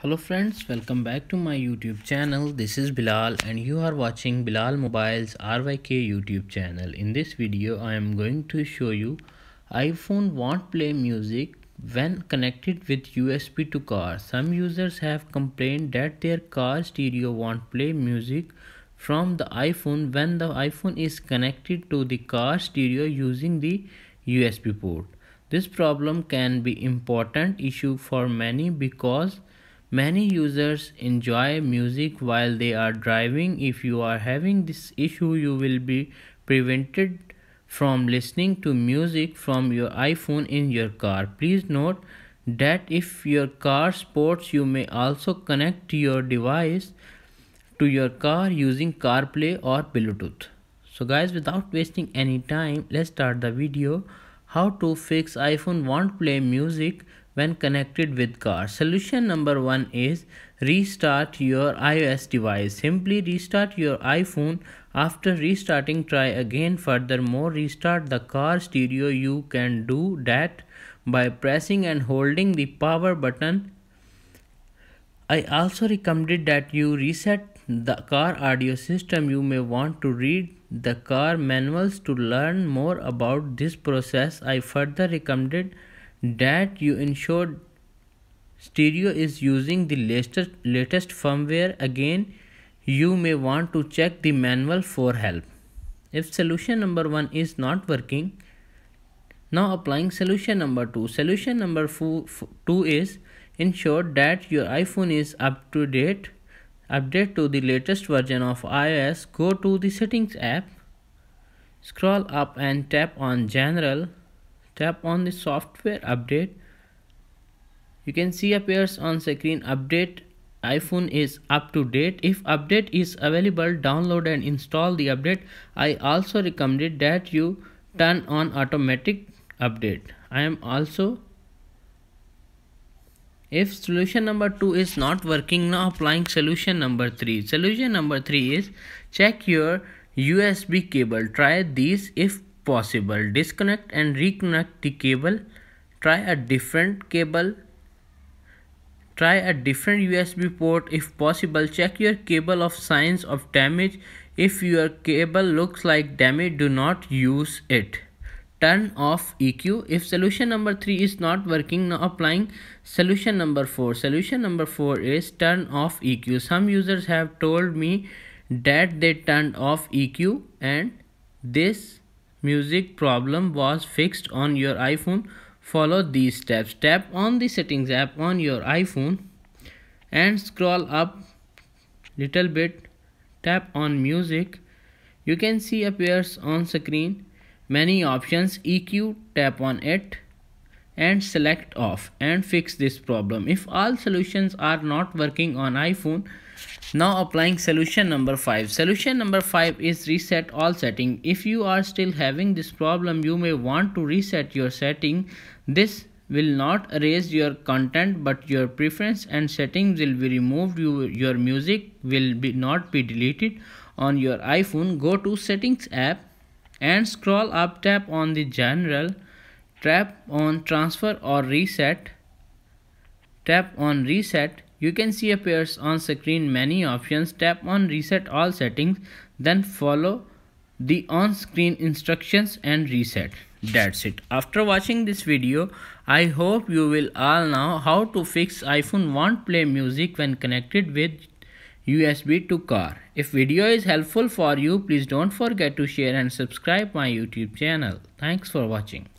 hello friends welcome back to my youtube channel this is bilal and you are watching bilal mobiles ryk youtube channel in this video i am going to show you iphone won't play music when connected with usb to car some users have complained that their car stereo won't play music from the iphone when the iphone is connected to the car stereo using the usb port this problem can be important issue for many because Many users enjoy music while they are driving. If you are having this issue, you will be prevented from listening to music from your iPhone in your car. Please note that if your car sports, you may also connect your device to your car using CarPlay or Bluetooth. So guys, without wasting any time, let's start the video. How to fix iPhone won't play music when connected with car. Solution number one is restart your iOS device. Simply restart your iPhone. After restarting, try again. Furthermore, restart the car stereo. You can do that by pressing and holding the power button. I also recommended that you reset the car audio system you may want to read the car manuals to learn more about this process i further recommended that you ensured stereo is using the latest, latest firmware again you may want to check the manual for help if solution number 1 is not working now applying solution number 2 solution number 2 is ensure that your iphone is up to date update to the latest version of ios go to the settings app scroll up and tap on general Tap on the software update. You can see appears on screen update iPhone is up to date. If update is available, download and install the update. I also recommend that you turn on automatic update. I am also if solution number 2 is not working now applying solution number 3. Solution number 3 is check your USB cable. Try these if possible. Disconnect and reconnect the cable. Try a different cable. Try a different USB port if possible. Check your cable of signs of damage. If your cable looks like damage, do not use it. Turn off EQ. If solution number 3 is not working, now applying solution number 4. Solution number 4 is turn off EQ. Some users have told me that they turned off EQ and this music problem was fixed on your iPhone, follow these steps. Tap on the settings app on your iPhone and scroll up little bit. Tap on music. You can see appears on screen many options EQ tap on it and select off and fix this problem. If all solutions are not working on iPhone, now applying solution number 5. Solution number 5 is reset all setting. If you are still having this problem, you may want to reset your setting. This will not erase your content but your preference and settings will be removed. You, your music will be not be deleted on your iPhone. Go to settings app and scroll up tap on the general tap on transfer or reset tap on reset you can see appears on screen many options tap on reset all settings then follow the on-screen instructions and reset that's it after watching this video i hope you will all know how to fix iphone won't play music when connected with usb to car if video is helpful for you please don't forget to share and subscribe my youtube channel thanks for watching